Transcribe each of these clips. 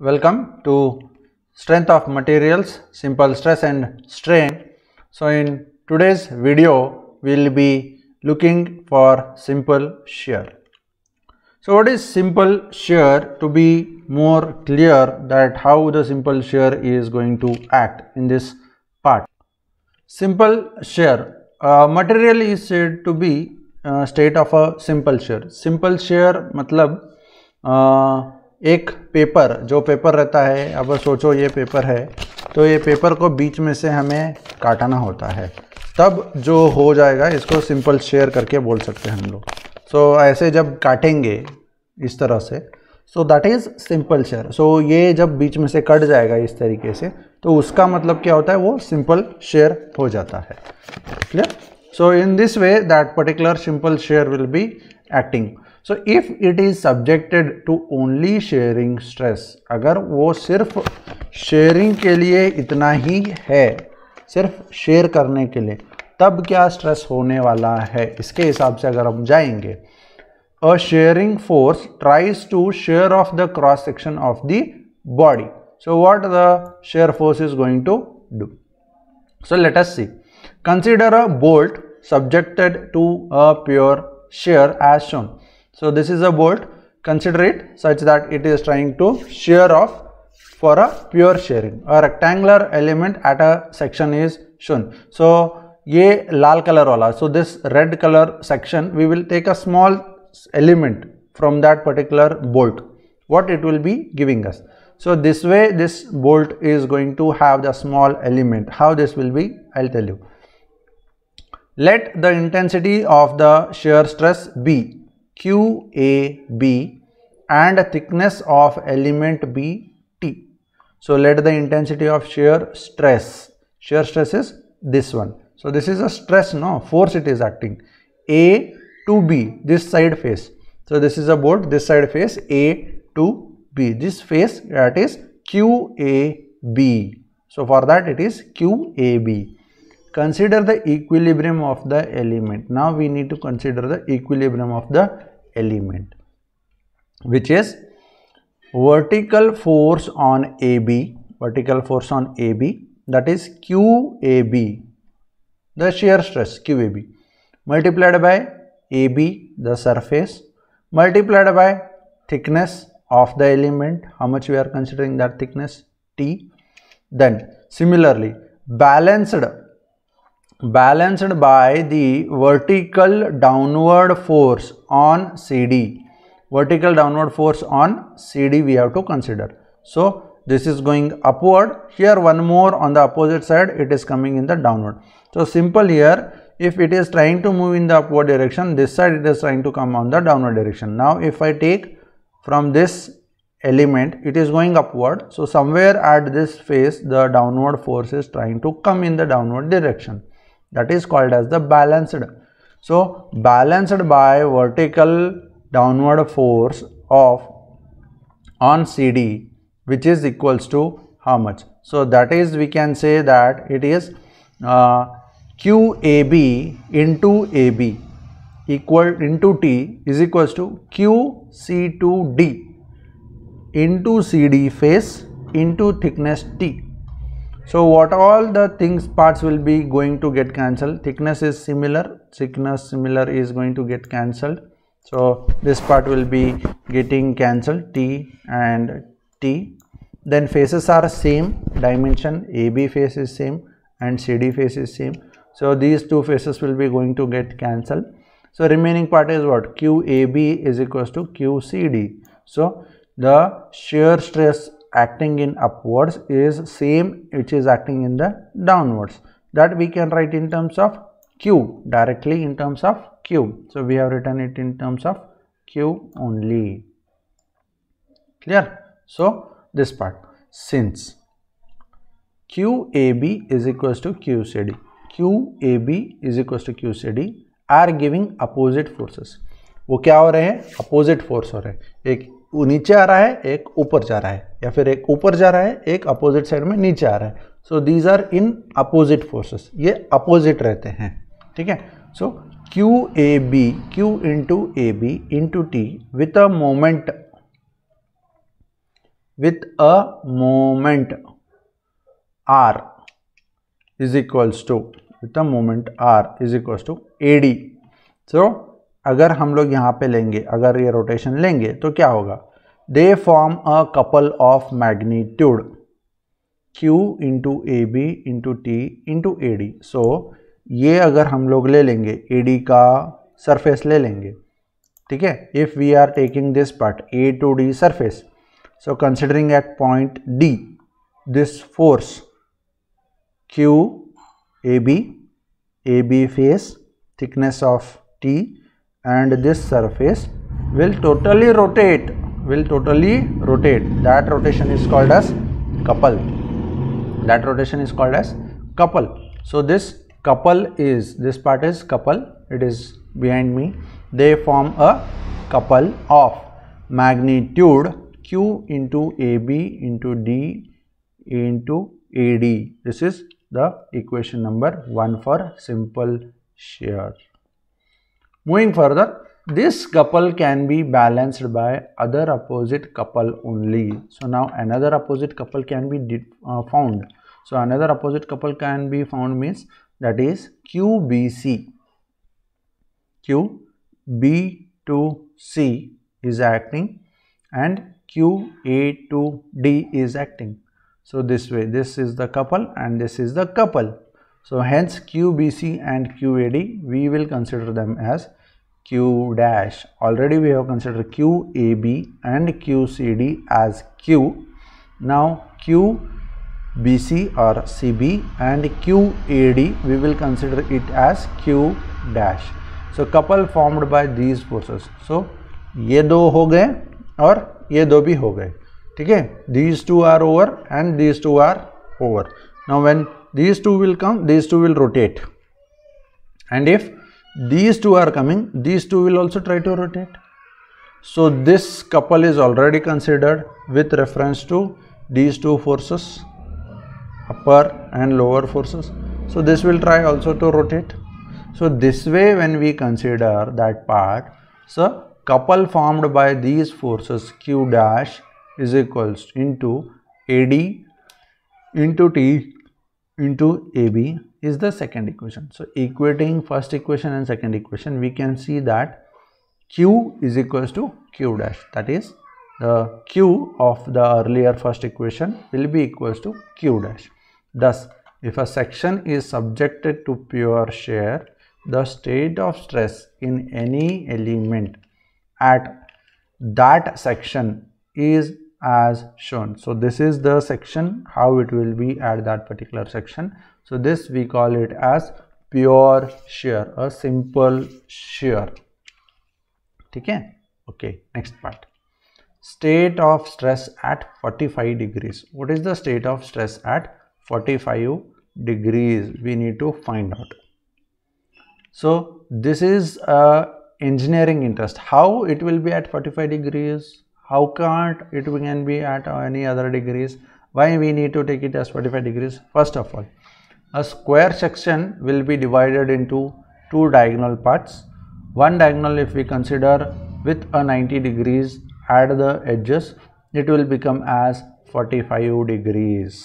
Welcome to Strength of Materials, Simple Stress and Strain. So in today's video, we will be looking for simple shear. So what is simple shear? To be more clear that how the simple shear is going to act in this part. Simple shear. Uh, material is said to be uh, state of a simple shear. Simple shear मतलब एक paper जो paper रहता है अब सोचो ये paper है तो ये पेपर को बीच में से हमें काटना होता है तब जो हो जाएगा इसको सिंपल शेयर करके बोल सकते हैं हम लोग सो so, ऐसे जब काटेंगे इस तरह से so that is simple shear so ये जब बीच में से कट जाएगा इस तरीके से तो उसका मतलब क्या होता है वो सिंपल शेयर हो जाता है clear so in this way that particular simple shear will be acting so if it is subjected to only shearing stress अगर वो सिर्फ शेयरिंग के लिए इतना ही है सिर्फ शेयर करने के लिए तब क्या स्ट्रेस होने वाला है इसके हिसाब से अगर हम जाएंगे a shearing force tries to shear off the cross section of the body so what the shear force is going to do so let us see consider a bolt subjected to a pure shear as shown So this is a bolt, consider it such that it is trying to shear off for a pure shearing. A rectangular element at a section is shown. So ye lal color wala. So this red color section, we will take a small element from that particular bolt what it will be giving us so this way this bolt is going to have the small element how this will be i'll tell you let the intensity of the shear stress be QAB and thickness of element BT. So let the intensity of shear stress, shear stress is this one. So this is a stress, no, force it is acting. A to B, this side face. So this is a bolt, this side face A to B, this face that is QAB. So for that it is QAB. Consider the equilibrium of the element. Now we need to consider the equilibrium of the element which is vertical force on AB vertical force on AB that is QAB the shear stress QAB multiplied by AB the surface multiplied by thickness of the element how much we are considering that thickness T then similarly balanced balanced by the vertical downward force on CD. Vertical downward force on CD we have to consider. So, this is going upward. Here one more on the opposite side it is coming in the downward. So, simple here if it is trying to move in the upward direction this side it is trying to come on the downward direction. Now, if I take from this element it is going upward. So, somewhere at this phase the downward force is trying to come in the downward direction that is called as the balanced so balanced by vertical downward force of on cd which is equals to how much so that is we can say that it is uh, qab into ab equal into t is equals to qc2d into cd face into thickness t so what all the things parts will be going to get cancelled thickness is similar thickness similar is going to get cancelled so this part will be getting cancelled t and t then faces are same dimension AB face is same and CD face is same so these two faces will be going to get cancelled so remaining part is what QAB is equals to QCD so the shear stress acting in upwards is same which is acting in the downwards that we can write in terms of q directly in terms of q so we have written it in terms of q only clear so this part since qab is equals to qcd qab is equals to qcd are giving opposite forces वो क्या हो रहे हैं opposite force हो रहे हैं एक नीचे आ रहा है एक ऊपर जा रहा है या फिर एक ऊपर जा रहा है एक अपोजिट साइड में नीचे आ रहा है so these are in opposite forces ये अपोजिट रहते हैं ठीक है so Q A B Q into A B into T with a moment with a moment R is equals to with a moment R is equals to A D so अगर हम लोग यहाँ पे लेंगे अगर ये रोटेशन लेंगे तो क्या होगा they form a couple of magnitude Q into A B into T into A D so ये अगर हम लोग ले लेंगे ए डी का सरफेस ले लेंगे ठीक है if we are taking this part A to D surface so considering at point D this force Q A B A B face thickness of T and this surface will totally rotate will totally rotate that rotation is called as couple that rotation is called as couple so this couple is this part is couple it is behind me they form a couple of magnitude q into ab into d into ad this is the equation number 1 for simple shear Moving further, this couple can be balanced by other opposite couple only. So now another opposite couple can be uh, found. So another opposite couple can be found means that is QBC. QB2C is acting and QA2D is acting. So this way, this is the couple and this is the couple. So hence QBC and QAD, we will consider them as q dash already we have considered qab and qcd as q now qbc or cb and qad we will consider it as q dash so couple formed by these forces so ये दो हो गए और ये दो भी हो गए ठीक है these two are over and these two are over now when these two will come these two will rotate and if these two are coming these two will also try to rotate so this couple is already considered with reference to these two forces upper and lower forces so this will try also to rotate so this way when we consider that part so couple formed by these forces q dash is equals into ad into t into ab is the second equation. So, equating first equation and second equation, we can see that Q is equals to Q dash. That is, the Q of the earlier first equation will be equals to Q dash. Thus, if a section is subjected to pure shear, the state of stress in any element at that section is as shown so this is the section how it will be at that particular section so this we call it as pure shear a simple shear ठीक है okay next part state of stress at 45 degrees what is the state of stress at 45 degrees we need to find out so this is a engineering interest how it will be at 45 degrees how can't it can be at any other degrees why we need to take it as 45 degrees first of all a square section will be divided into two diagonal parts one diagonal if we consider with a 90 degrees at the edges it will become as 45 degrees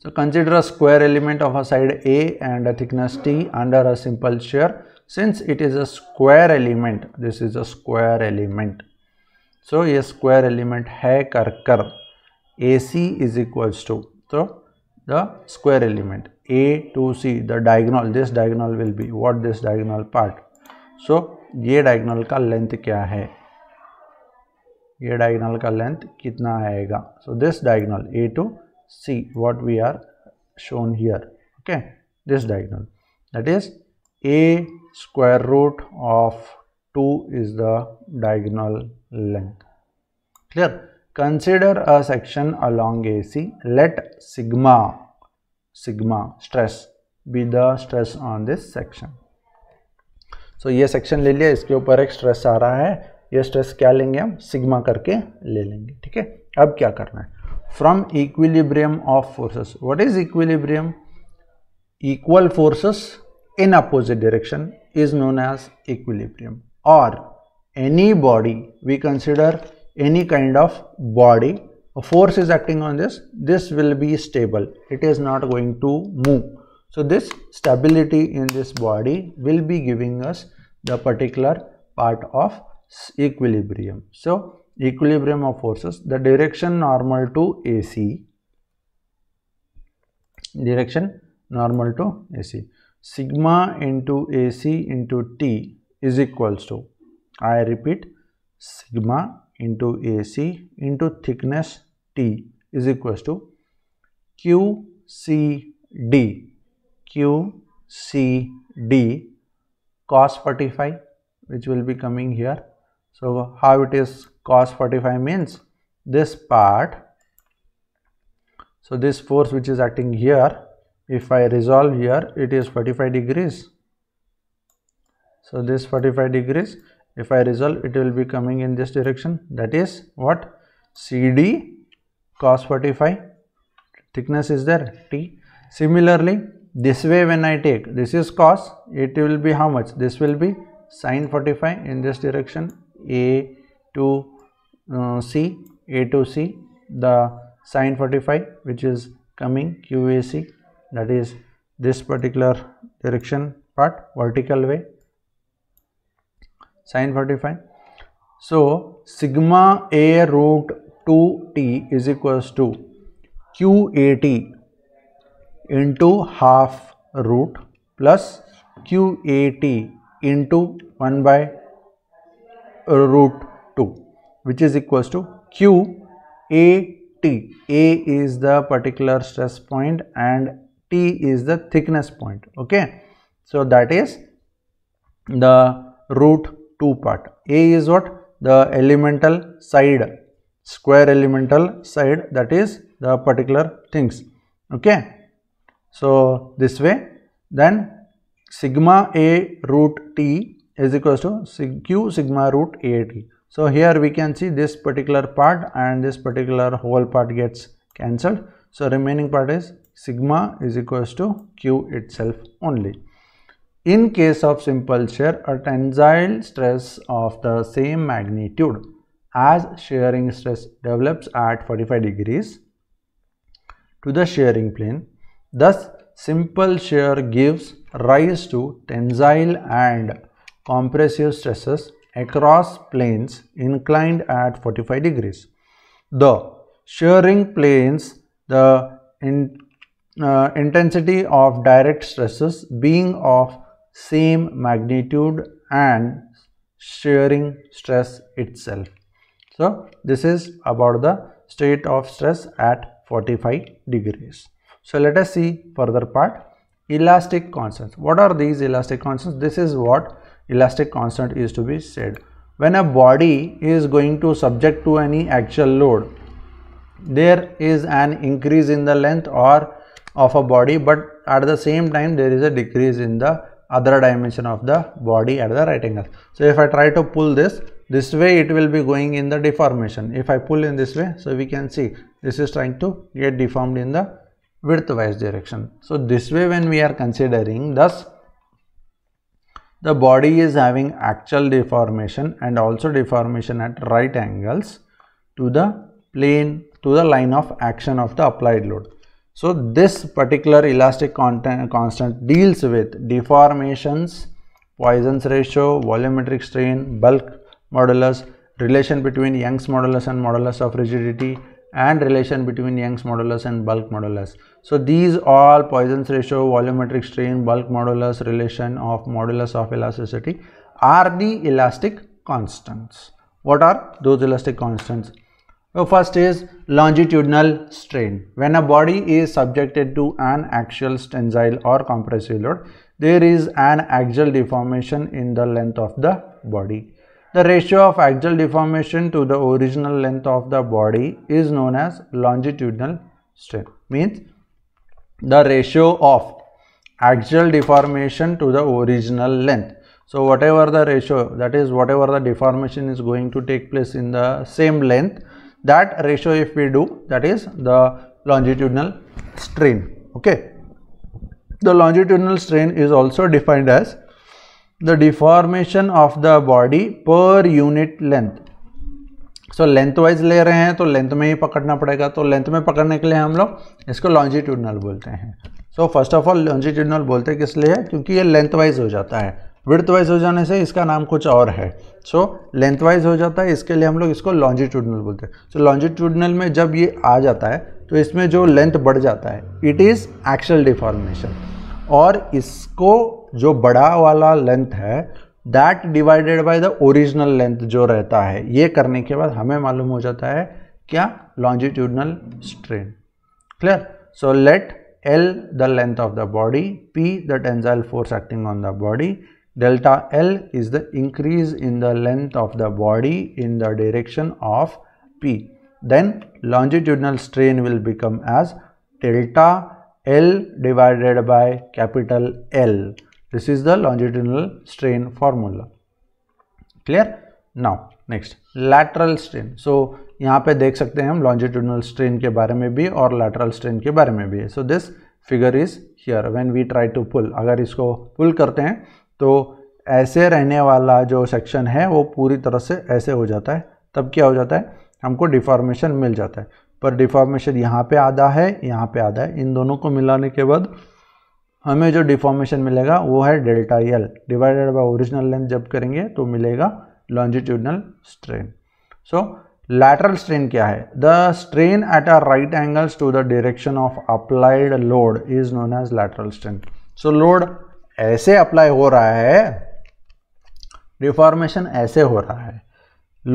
so consider a square element of a side a and a thickness t under a simple shear since it is a square element this is a square element सो ये square element है कर कर A C is equals to तो the square element A to C the diagonal this diagonal will be what this diagonal part so ये diagonal का length क्या है ये डायगनल का लेंथ कितना आएगा so this diagonal A to C what we are shown here okay this diagonal that is a square root of two is the diagonal length clear consider a section along ac let sigma sigma stress be the stress on this section so ये section ले लिया इसके ऊपर एक stress आ रहा है ये stress क्या लेंगे हम sigma करके ले लेंगे ठीक है अब क्या करना है from equilibrium of forces what is equilibrium equal forces in opposite direction is known as equilibrium or any body we consider any kind of body a force is acting on this this will be stable it is not going to move so this stability in this body will be giving us the particular part of equilibrium so equilibrium of forces the direction normal to AC direction normal to AC sigma into AC into T is equals to I repeat sigma into AC into thickness T is equals to QCD QCD cos 45 which will be coming here. So, how it is cos 45 means this part. So, this force which is acting here if I resolve here it is 45 degrees. So, this 45 degrees if I resolve it will be coming in this direction that is what CD cos 45 thickness is there T similarly this way when I take this is cos it will be how much this will be sine 45 in this direction A to uh, C A to C the sine 45 which is coming QAC that is this particular direction part vertical way Sin 45 so sigma a root 2t is equals to qat into half root plus qat into 1 by root 2 which is equals to q a t a a is the particular stress point and t is the thickness point okay so that is the root two part. A is what? The elemental side, square elemental side that is the particular things. Okay. So, this way then sigma A root T is equals to sig Q sigma root A T. So, here we can see this particular part and this particular whole part gets cancelled. So, remaining part is sigma is equals to Q itself only. In case of simple shear, a tensile stress of the same magnitude as shearing stress develops at 45 degrees to the shearing plane. Thus, simple shear gives rise to tensile and compressive stresses across planes inclined at 45 degrees. The shearing planes, the in, uh, intensity of direct stresses being of same magnitude and shearing stress itself. So this is about the state of stress at 45 degrees. So let us see further part elastic constants. What are these elastic constants? This is what elastic constant is to be said. When a body is going to subject to any actual load, there is an increase in the length or of a body but at the same time there is a decrease in the other dimension of the body at the right angle. So if I try to pull this, this way it will be going in the deformation. If I pull in this way, so we can see this is trying to get deformed in the wise direction. So this way when we are considering thus the body is having actual deformation and also deformation at right angles to the plane to the line of action of the applied load. So this particular elastic constant deals with deformations, Poisson's ratio, volumetric strain, bulk modulus, relation between Young's modulus and modulus of rigidity and relation between Young's modulus and bulk modulus. So these all Poisson's ratio, volumetric strain, bulk modulus, relation of modulus of elasticity are the elastic constants. What are those elastic constants? So first is longitudinal strain. When a body is subjected to an axial tensile or compressive load, there is an axial deformation in the length of the body. The ratio of axial deformation to the original length of the body is known as longitudinal strain. Means the ratio of axial deformation to the original length. So whatever the ratio that is whatever the deformation is going to take place in the same length that ratio if we do that is the longitudinal strain okay the longitudinal strain is also defined as the deformation of the body per unit length so so, length wise ले रहे हैं तो length में ही पकड़ना पड़ेगा तो length में पकड़ने के लिए हम लोग इसको लॉन्जिट्यूडनल बोलते हैं so first of all longitudinal बोलते हैं किस लिए क्योंकि ये लेंथ वाइज हो जाता है विर्थ वाइज हो जाने से इसका नाम कुछ और है सो लेंथ वाइज हो जाता है इसके लिए हम लोग इसको लॉन्जिट्यूडनल बोलते हैं सो लॉन्जिट्यूडनल में जब ये आ जाता है तो इसमें जो लेंथ बढ़ जाता है इट इज़ एक्चुअल डिफॉर्मेशन और इसको जो बड़ा वाला लेंथ है that divided by the original length जो रहता है ये करने के बाद हमें मालूम हो जाता है क्या longitudinal strain clear so let L the length of the body P the tensile force acting on the body Delta L is the increase in the length of the body in the direction of P. Then longitudinal strain will become as delta L divided by capital L. This is the longitudinal strain formula. Clear? Now next lateral strain. So यहाँ पे देख सकते हैं हम longitudinal strain के बारे में भी और lateral strain के बारे में भी है. So this figure is here when we try to pull. अगर इसको pull करते हैं तो ऐसे रहने वाला जो सेक्शन है वो पूरी तरह से ऐसे हो जाता है तब क्या हो जाता है हमको डिफॉर्मेशन मिल जाता है पर डिफॉर्मेशन यहाँ पे आधा है यहाँ पे आधा है इन दोनों को मिलाने के बाद हमें जो डिफॉर्मेशन मिलेगा वो है delta L divided by original length जब करेंगे तो मिलेगा longitudinal strain so lateral strain क्या है the strain at a right angles to the direction of applied load is known as lateral strain so load ऐसे अप्लाई हो रहा है डिफॉर्मेशन ऐसे हो रहा है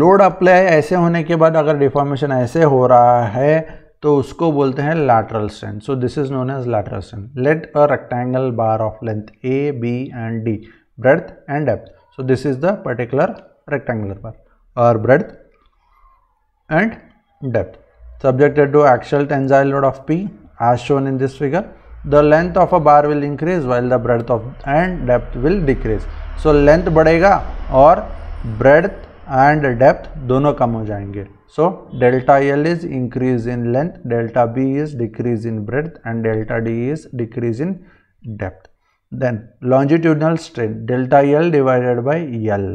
लोड अप्लाई ऐसे होने के बाद अगर डिफॉर्मेशन ऐसे हो रहा है तो उसको बोलते हैं lateral strength so this is known as lateral strength let a rectangle bar of length A B and D breadth and depth so this is the particular rectangular bar और breadth and depth subjected to actual tensile load of P as shown in this figure the length of a bar will increase while the breadth of and depth will decrease so length बढ़ेगा or breadth and depth दोनों कम हो जाएंगे so delta L is increase in length delta B is decrease in breadth and delta D is decrease in depth then longitudinal strain delta L divided by L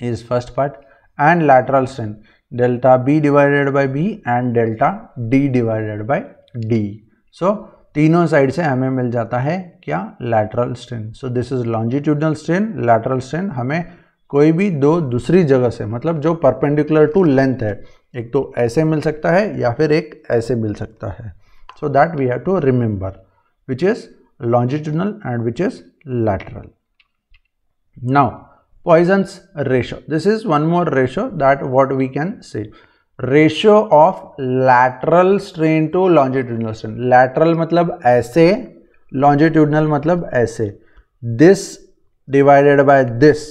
is first part and lateral strain delta B divided by B and delta D divided by D so तीनों side से हमें मिल जाता है क्या lateral strain so this is longitudinal strain lateral strain हमें कोई भी दो दूसरी जगह से मतलब जो परपेंडिकुलर टू लेंथ है एक तो ऐसे मिल सकता है या फिर एक ऐसे मिल सकता है so that we have to remember which is longitudinal and which is lateral now Poisson's ratio this is one more ratio that what we can save ratio of lateral strain to longitudinal strain lateral मतलब ऐसे longitudinal मतलब ऐसे this divided by this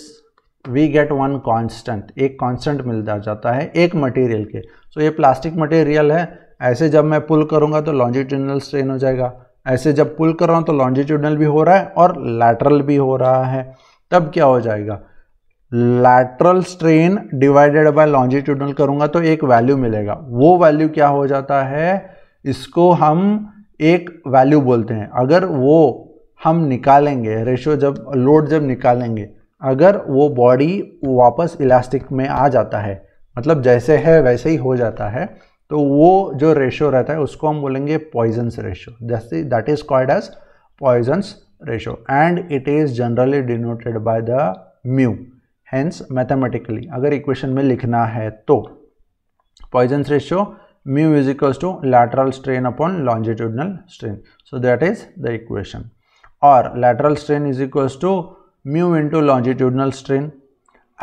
we get one constant एक constant मिल जाता है एक material के सो so, ये प्लास्टिक मटेरियल है ऐसे जब मैं पुल करूँगा तो लॉन्जिट्यूडनल स्ट्रेन हो जाएगा ऐसे जब पुल कर रहा हूँ तो लॉन्जिट्यूडनल भी हो रहा है और लैटरल भी हो रहा है तब क्या हो जाएगा lateral strain divided by longitudinal करूंगा तो एक वैल्यू मिलेगा वो वैल्यू क्या हो जाता है इसको हम एक वैल्यू बोलते हैं अगर वो हम निकालेंगे रेशो जब लोड जब निकालेंगे अगर वो बॉडी वापस इलास्टिक में आ जाता है मतलब जैसे है वैसे ही हो जाता है तो वो जो रेशो रहता है उसको हम बोलेंगे पॉइजन्स रेशो जैसे that is called as Poisson's ratio and it is generally denoted by the mu hence mathematically अगर इक्वेशन में लिखना है तो Poisson ratio mu is equals to lateral strain upon longitudinal strain so that is the equation और lateral strain is equals to mu into longitudinal strain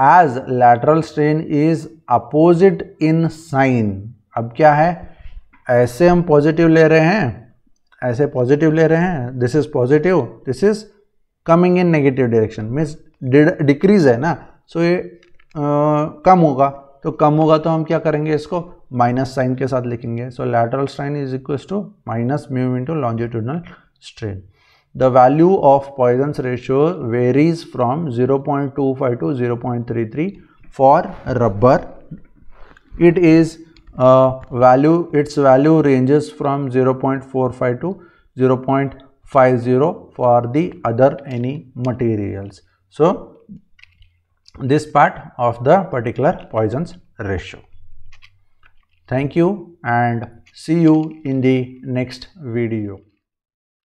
as lateral strain is opposite in sign अब क्या है ऐसे हम positive ले रहे हैं ऐसे पॉजिटिव ले रहे हैं this is positive this is coming in negative direction means decrease है ना सो ये कम होगा तो कम होगा तो हम क्या करेंगे इसको माइनस साइन के साथ लिखेंगे so lateral strain is equal to minus mu into longitudinal strain the value of Poisson's ratio varies from 0.25 to 0.33 its value ranges from zero point four five to zero 0.45 five 0.50 for the other any materials so this part of the particular Poisson's ratio. Thank you and see you in the next video.